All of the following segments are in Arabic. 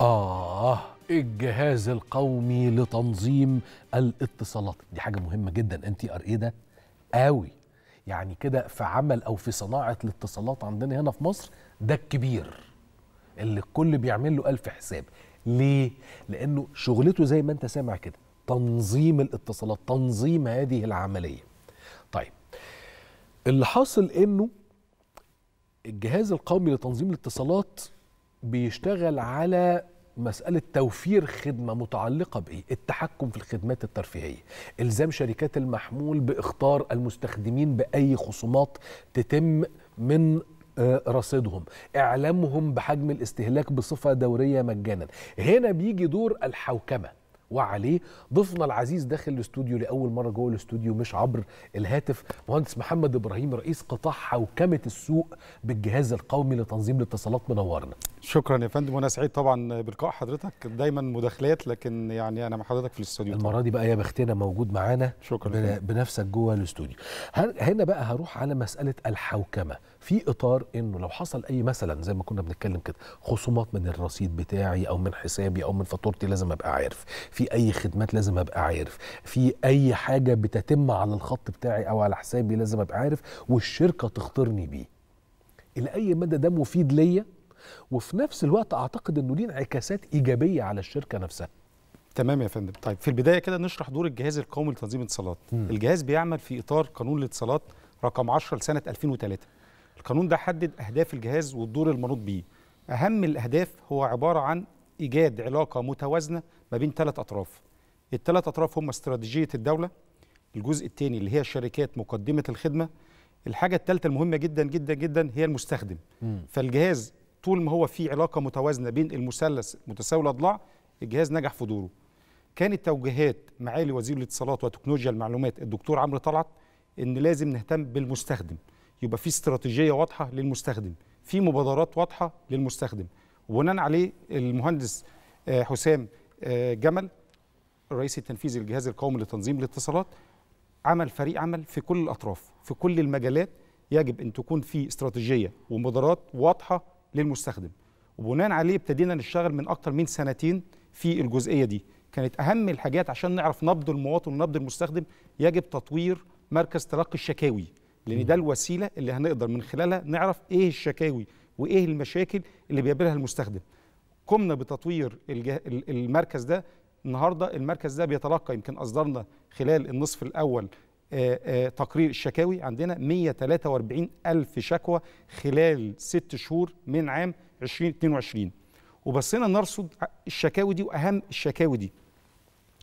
آه الجهاز القومي لتنظيم الاتصالات دي حاجة مهمة جدا ان تي ار اي ده قوي يعني كده في عمل او في صناعة الاتصالات عندنا هنا في مصر ده الكبير اللي الكل بيعمل له ألف حساب ليه؟ لأنه شغلته زي ما أنت سامع كده تنظيم الاتصالات تنظيم هذه العملية طيب اللي حاصل أنه الجهاز القومي لتنظيم الاتصالات بيشتغل على مسألة توفير خدمة متعلقة بإيه؟ التحكم في الخدمات الترفيهية، إلزام شركات المحمول بإخطار المستخدمين بأي خصومات تتم من آه، رصيدهم إعلامهم بحجم الاستهلاك بصفة دورية مجانا هنا بيجي دور الحوكمة وعليه ضيفنا العزيز داخل الاستوديو لاول مره جوه الاستوديو مش عبر الهاتف مهندس محمد ابراهيم رئيس قطاع حوكمه السوق بالجهاز القومي لتنظيم الاتصالات منورنا شكرا يا فندم وانا سعيد طبعا بلقاء حضرتك دايما مداخلات لكن يعني انا مع حضرتك في الاستوديو المره دي بقى يا بختنا موجود معانا شكرا بنفسك جوه الاستوديو هنا بقى هروح على مساله الحوكمه في اطار انه لو حصل اي مثلا زي ما كنا بنتكلم كده خصومات من الرصيد بتاعي او من حسابي او من فاتورتي لازم ابقى عارف في اي خدمات لازم ابقى عارف في اي حاجه بتتم على الخط بتاعي او على حسابي لازم ابقى عارف والشركه تخطرني بيه الى اي مدى ده مفيد ليا وفي نفس الوقت اعتقد انه ليه انعكاسات ايجابيه على الشركه نفسها تمام يا فندم طيب في البدايه كده نشرح دور الجهاز القومي لتنظيم الاتصالات الجهاز بيعمل في اطار قانون الاتصالات رقم 10 لسنه 2003 القانون ده حدد اهداف الجهاز والدور المنوط بيه اهم الاهداف هو عباره عن ايجاد علاقه متوازنه ما بين ثلاث اطراف الثلاث اطراف هم استراتيجيه الدوله الجزء الثاني اللي هي الشركات مقدمه الخدمه الحاجه الثالثه المهمه جدا جدا جدا هي المستخدم م. فالجهاز طول ما هو في علاقه متوازنه بين المثلث متساوي الاضلاع الجهاز نجح في دوره كانت توجيهات معالي وزير الاتصالات وتكنولوجيا المعلومات الدكتور عمرو طلعت ان لازم نهتم بالمستخدم يبقى في استراتيجيه واضحه للمستخدم في مبادرات واضحه للمستخدم وبناء عليه المهندس آه، حسام آه، جمل الرئيس التنفيذي للجهاز القومي لتنظيم الاتصالات عمل فريق عمل في كل الاطراف في كل المجالات يجب ان تكون في استراتيجيه ومبادرات واضحه للمستخدم وبناء عليه ابتدينا نشتغل من اكتر من سنتين في الجزئيه دي كانت اهم الحاجات عشان نعرف نبض المواطن ونبض المستخدم يجب تطوير مركز تلقي الشكاوي لان ده الوسيله اللي هنقدر من خلالها نعرف ايه الشكاوي وايه المشاكل اللي بيقابلها المستخدم قمنا بتطوير الجه... المركز ده النهارده المركز ده بيتلقى يمكن اصدرنا خلال النصف الاول آه، آه، تقرير الشكاوي عندنا 143 ألف شكوى خلال ست شهور من عام 2022 وبصينا نرصد الشكاوي دي وأهم الشكاوي دي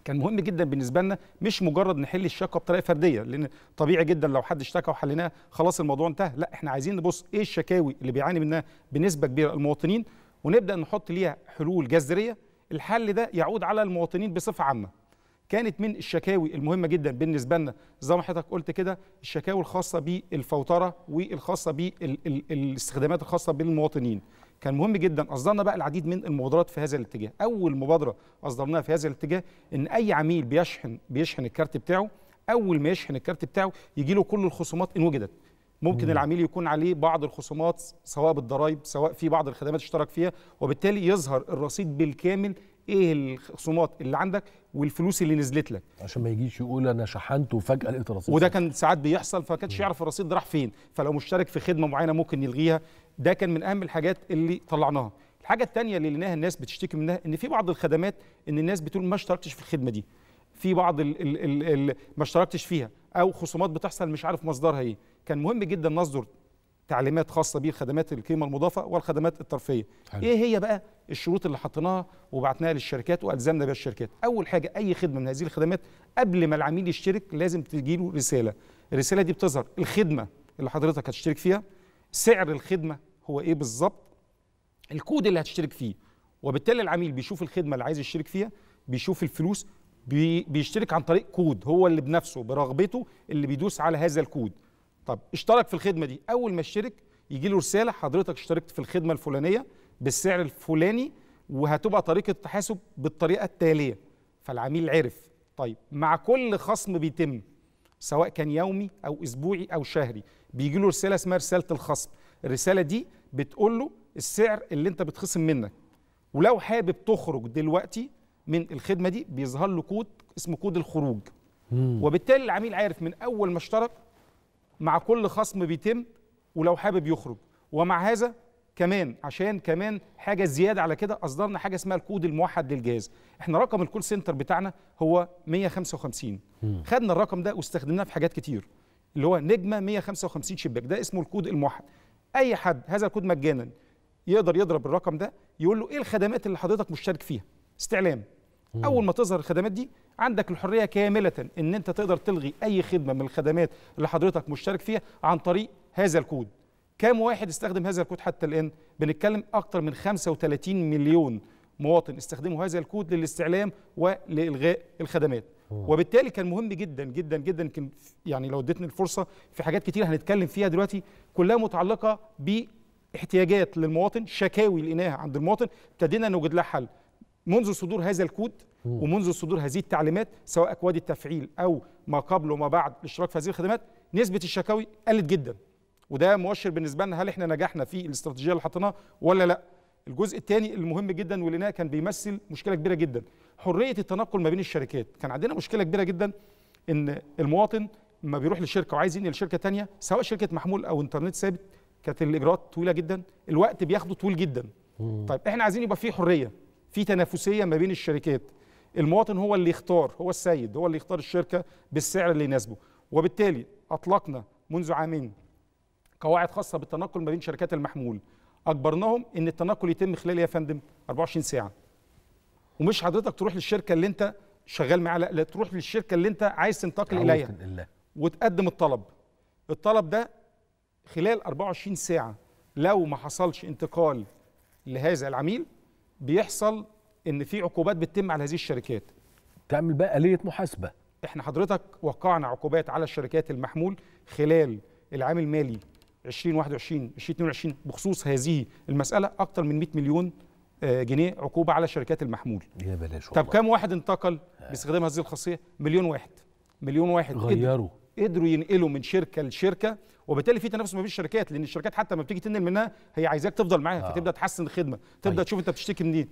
كان مهم جدا بالنسبه لنا مش مجرد نحل الشكوى بطريقه فرديه لان طبيعي جدا لو حد اشتكى وحليناه خلاص الموضوع انتهى لا احنا عايزين نبص ايه الشكاوي اللي بيعاني منها بنسبه كبيره المواطنين ونبدا نحط ليها حلول جذريه الحل ده يعود على المواطنين بصفه عامه كانت من الشكاوي المهمه جدا بالنسبه لنا زي ما حضرتك قلت كده الشكاوي الخاصه بالفوتره والخاصه بالاستخدامات الخاصه بالمواطنين كان مهم جدا اصدرنا بقى العديد من المبادرات في هذا الاتجاه اول مبادره اصدرناها في هذا الاتجاه ان اي عميل بيشحن بيشحن الكارت بتاعه اول ما يشحن الكارت بتاعه يجي له كل الخصومات ان وجدت ممكن مم. العميل يكون عليه بعض الخصومات سواء بالضرائب سواء في بعض الخدمات اشترك فيها وبالتالي يظهر الرصيد بالكامل ايه الخصومات اللي عندك والفلوس اللي نزلت لك عشان ما يجيش يقول انا شحنت وفجاه لقيت رصيد وده كان ساعات بيحصل فكانش يعرف الرصيد ده راح فين فلو مشترك في خدمه معينه ممكن يلغيها ده كان من اهم الحاجات اللي طلعناها الحاجه الثانيه اللي لقيناها الناس بتشتكي منها ان في بعض الخدمات ان الناس بتقول ما اشتركتش في الخدمه دي في بعض الـ الـ ال ال ما اشتركتش فيها او خصومات بتحصل مش عارف مصدرها ايه كان مهم جدا نصدر تعليمات خاصه بيه خدمات القيمه المضافه والخدمات الترفيه حلو. ايه هي بقى الشروط اللي حطيناها وبعتناها للشركات والزمنا بها الشركات اول حاجه اي خدمه من هذه الخدمات قبل ما العميل يشترك لازم تجي له رساله الرساله دي بتظهر الخدمه اللي حضرتك هتشترك فيها سعر الخدمه هو ايه بالظبط الكود اللي هتشترك فيه وبالتالي العميل بيشوف الخدمه اللي عايز يشترك فيها بيشوف الفلوس بيشترك عن طريق كود هو اللي بنفسه برغبته اللي بيدوس على هذا الكود طب اشترك في الخدمه دي اول ما اشترك يجي له رساله حضرتك اشتركت في الخدمه الفلانيه بالسعر الفلاني وهتبقى طريقه التحاسب بالطريقه التاليه فالعميل عرف طيب مع كل خصم بيتم سواء كان يومي او اسبوعي او شهري بيجي له رساله اسمها رساله الخصم الرساله دي بتقول له السعر اللي انت بتخصم منك ولو حابب تخرج دلوقتي من الخدمه دي بيظهر له كود اسمه كود الخروج مم. وبالتالي العميل عارف من اول ما اشترك مع كل خصم بيتم ولو حابب يخرج ومع هذا كمان عشان كمان حاجه زياده على كده اصدرنا حاجه اسمها الكود الموحد للجهاز احنا رقم الكول سنتر بتاعنا هو 155 م. خدنا الرقم ده واستخدمناه في حاجات كتير اللي هو نجمه 155 شباك ده اسمه الكود الموحد اي حد هذا الكود مجانا يقدر يضرب الرقم ده يقول له ايه الخدمات اللي حضرتك مشترك فيها استعلام مم. اول ما تظهر الخدمات دي عندك الحريه كامله ان انت تقدر تلغي اي خدمه من الخدمات اللي حضرتك مشترك فيها عن طريق هذا الكود كام واحد استخدم هذا الكود حتى الان بنتكلم اكتر من 35 مليون مواطن استخدموا هذا الكود للاستعلام ولالغاء الخدمات وبالتالي كان مهم جدا جدا جدا يعني لو اديتني الفرصه في حاجات كتير هنتكلم فيها دلوقتي كلها متعلقه باحتياجات للمواطن شكاوي لقيناها عند المواطن ابتدينا نوجد لها حل منذ صدور هذا الكود ومنذ صدور هذه التعليمات سواء اكواد التفعيل او ما قبل وما بعد الاشتراك في هذه الخدمات نسبه الشكاوي قلت جدا وده مؤشر بالنسبه لنا هل احنا نجحنا في الاستراتيجيه اللي حطيناها ولا لا الجزء الثاني المهم جدا واللي كان بيمثل مشكله كبيره جدا حريه التنقل ما بين الشركات كان عندنا مشكله كبيره جدا ان المواطن ما بيروح لشركه وعايز ينقل لشركه ثانيه سواء شركه محمول او انترنت ثابت كانت الاجراءات طويله جدا الوقت بياخده طويل جدا طيب احنا عايزين يبقى في حريه في تنافسيه ما بين الشركات المواطن هو اللي يختار هو السيد هو اللي يختار الشركه بالسعر اللي يناسبه وبالتالي اطلقنا منذ عامين قواعد خاصه بالتنقل ما بين شركات المحمول اجبرناهم ان التنقل يتم خلال يا فندم 24 ساعه ومش حضرتك تروح للشركه اللي انت شغال معاها لا تروح للشركه اللي انت عايز تنتقل اليها وتقدم الطلب الطلب ده خلال 24 ساعه لو ما حصلش انتقال لهذا العميل بيحصل ان في عقوبات بتتم على هذه الشركات تعمل بقى آلية محاسبة احنا حضرتك وقعنا عقوبات على الشركات المحمول خلال العام المالي 2021 2022 بخصوص هذه المسألة أكثر من 100 مليون آه، جنيه عقوبة على شركات المحمول يا بلاش طب كم واحد انتقل باستخدام هذه الخاصية؟ مليون واحد مليون واحد غيروا قدروا ينقلوا من شركه لشركه وبالتالي في تنافس ما بين الشركات لان الشركات حتى لما بتيجي تنقل منها هي عايزاك تفضل معاها آه. فتبدا تحسن الخدمه تبدا طيب. تشوف انت بتشتكي منين